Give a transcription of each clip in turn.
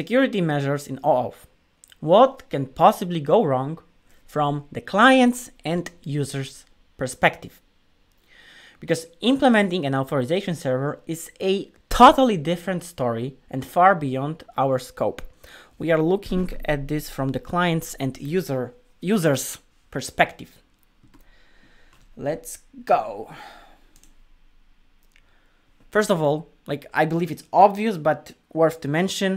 security measures in OAuth. What can possibly go wrong from the client's and user's perspective? Because implementing an authorization server is a totally different story and far beyond our scope. We are looking at this from the client's and user user's perspective. Let's go. First of all, like I believe it's obvious but worth to mention,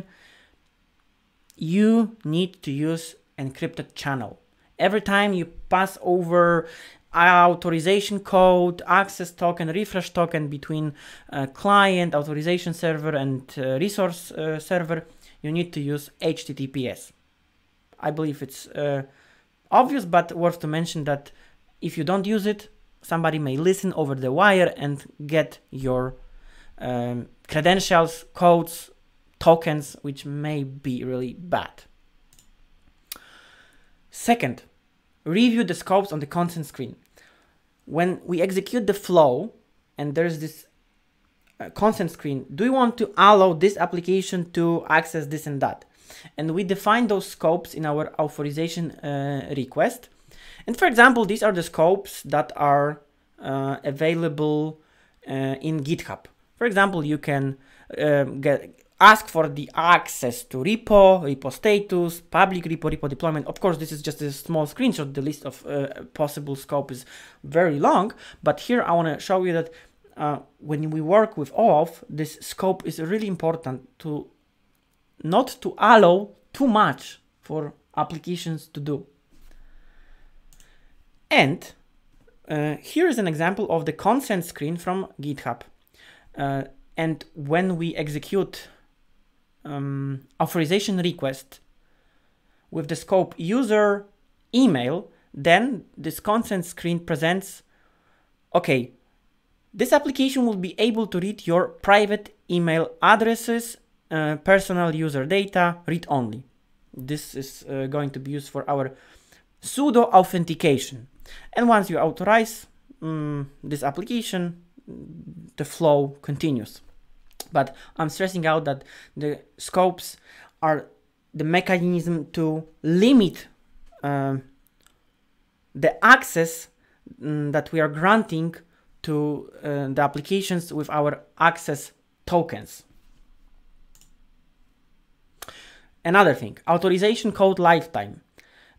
you need to use encrypted channel. Every time you pass over authorization code, access token, refresh token between uh, client, authorization server, and uh, resource uh, server, you need to use HTTPS. I believe it's uh, obvious, but worth to mention that if you don't use it, somebody may listen over the wire and get your um, credentials, codes, tokens, which may be really bad. Second, review the scopes on the consent screen. When we execute the flow and there's this uh, consent screen, do we want to allow this application to access this and that? And we define those scopes in our authorization uh, request. And for example, these are the scopes that are uh, available uh, in GitHub. For example, you can um, get, ask for the access to repo, repo status, public repo, repo deployment. Of course, this is just a small screenshot. The list of uh, possible scope is very long, but here I want to show you that uh, when we work with OAuth, this scope is really important to not to allow too much for applications to do. And uh, here is an example of the consent screen from GitHub. Uh, and when we execute um, authorization request with the scope user email, then this consent screen presents, okay, this application will be able to read your private email addresses, uh, personal user data, read only. This is uh, going to be used for our pseudo authentication. And once you authorize um, this application, the flow continues. But I'm stressing out that the scopes are the mechanism to limit uh, the access mm, that we are granting to uh, the applications with our access tokens. Another thing, authorization code lifetime.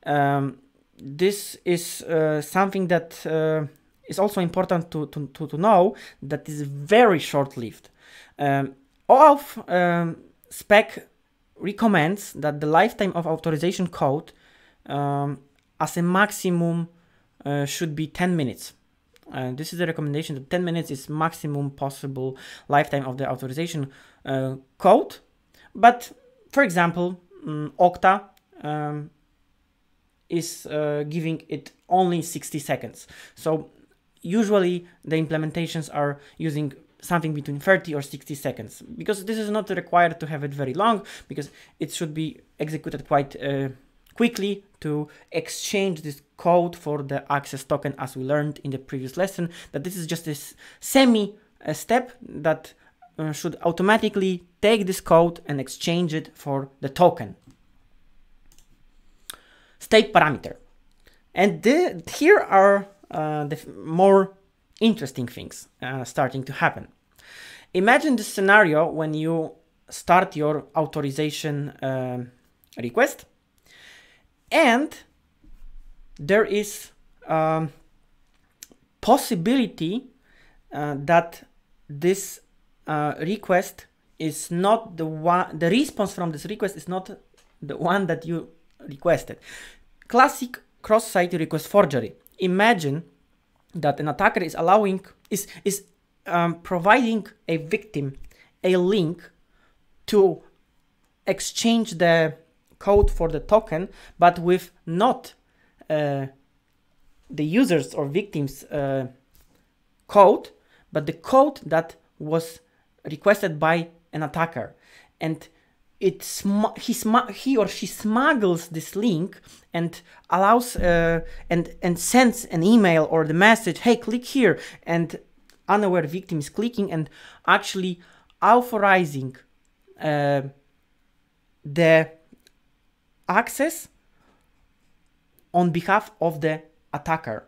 Um, this is uh, something that uh, is also important to, to, to, to know that is very short-lived. Um, um, spec recommends that the lifetime of authorization code um, as a maximum uh, should be 10 minutes. Uh, this is the recommendation that 10 minutes is maximum possible lifetime of the authorization uh, code. But for example, um, Okta um, is uh, giving it only 60 seconds. So usually the implementations are using something between 30 or 60 seconds because this is not required to have it very long because it should be executed quite uh, quickly to exchange this code for the access token as we learned in the previous lesson that this is just this semi uh, step that uh, should automatically take this code and exchange it for the token state parameter and the, here are uh, the more interesting things uh, starting to happen. Imagine this scenario when you start your authorization uh, request and there is um, possibility uh, that this uh, request is not the one the response from this request is not the one that you requested classic cross-site request forgery imagine that an attacker is allowing is is um, providing a victim a link to exchange the code for the token, but with not uh, the users or victims uh, code, but the code that was requested by an attacker. And it sm- he, sm- he or she smuggles this link and allows uh, and and sends an email or the message hey click here and unaware victim is clicking and actually authorizing uh, the access on behalf of the attacker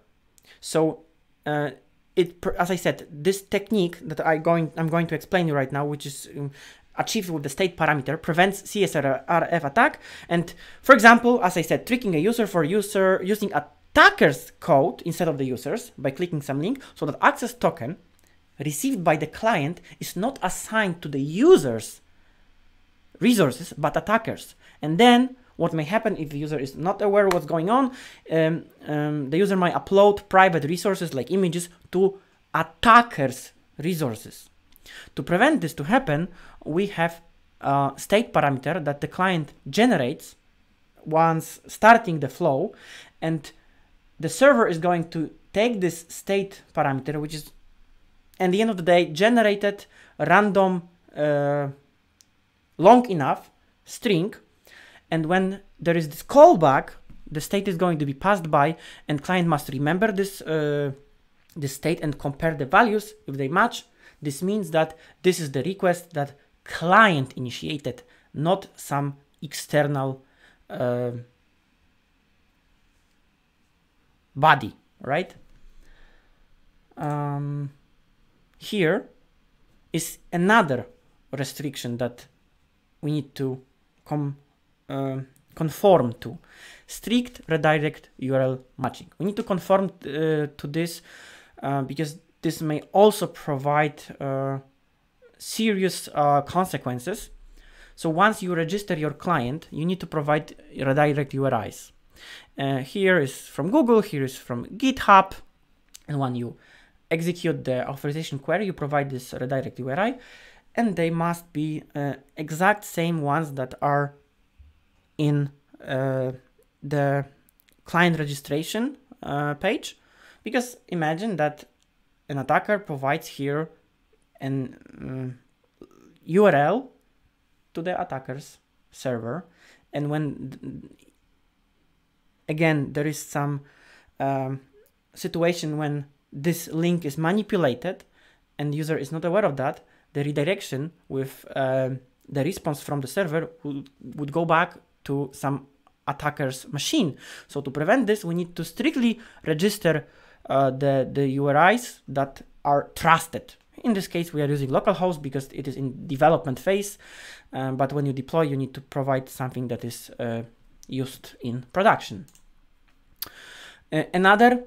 so uh, it as i said this technique that i going i'm going to explain you right now which is um, achieved with the state parameter prevents CSRF attack. And for example, as I said, tricking a user for user using attacker's code instead of the user's by clicking some link so that access token received by the client is not assigned to the user's resources, but attackers. And then what may happen if the user is not aware what's going on, um, um, the user might upload private resources like images to attacker's resources. To prevent this to happen, we have a state parameter that the client generates once starting the flow and the server is going to take this state parameter, which is at the end of the day generated random uh, long enough string. And when there is this callback, the state is going to be passed by and client must remember this, uh, this state and compare the values if they match this means that this is the request that client initiated, not some external uh, body, right? Um, here is another restriction that we need to come uh, conform to strict redirect URL matching. We need to conform uh, to this uh, because this may also provide uh, serious uh, consequences. So once you register your client, you need to provide redirect URIs. Uh, here is from Google, here is from GitHub, and when you execute the authorization query, you provide this redirect URI, and they must be uh, exact same ones that are in uh, the client registration uh, page. Because imagine that an attacker provides here an um, URL to the attacker's server. And when, again, there is some um, situation when this link is manipulated and user is not aware of that, the redirection with uh, the response from the server would, would go back to some attacker's machine. So to prevent this, we need to strictly register uh, the, the URIs that are trusted. In this case, we are using localhost because it is in development phase. Um, but when you deploy, you need to provide something that is uh, used in production. Uh, another,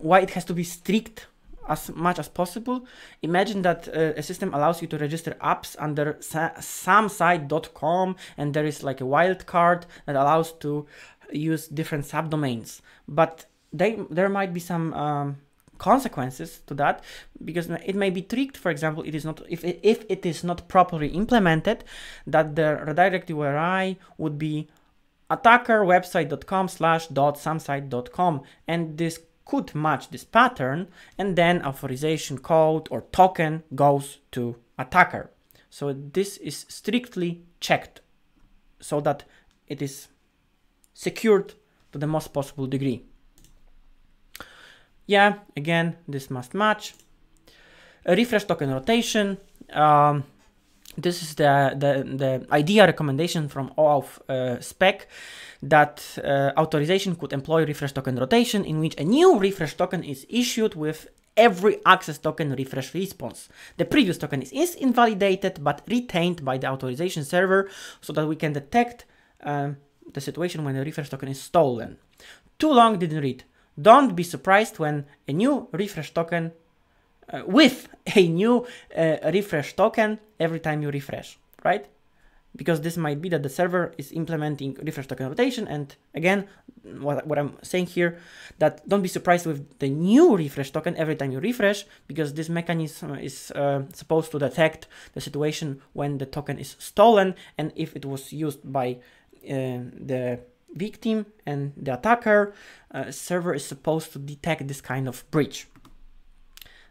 why it has to be strict as much as possible. Imagine that uh, a system allows you to register apps under some site.com and there is like a wildcard that allows to use different subdomains. But they there might be some um, consequences to that because it may be tricked for example it is not if it, if it is not properly implemented that the redirect URI would be attackerwebsite.com slash dot samsite.com and this could match this pattern and then authorization code or token goes to attacker so this is strictly checked so that it is secured to the most possible degree yeah, again, this must match. A refresh token rotation. Um, this is the, the, the idea recommendation from OAuth uh, spec that uh, authorization could employ refresh token rotation in which a new refresh token is issued with every access token refresh response. The previous token is invalidated but retained by the authorization server so that we can detect um, the situation when the refresh token is stolen. Too long didn't read. Don't be surprised when a new refresh token uh, with a new uh, refresh token every time you refresh, right? Because this might be that the server is implementing refresh token rotation. And again, what, what I'm saying here, that don't be surprised with the new refresh token every time you refresh, because this mechanism is uh, supposed to detect the situation when the token is stolen and if it was used by uh, the victim and the attacker, uh, server is supposed to detect this kind of breach.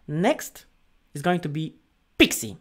Next is going to be Pixie.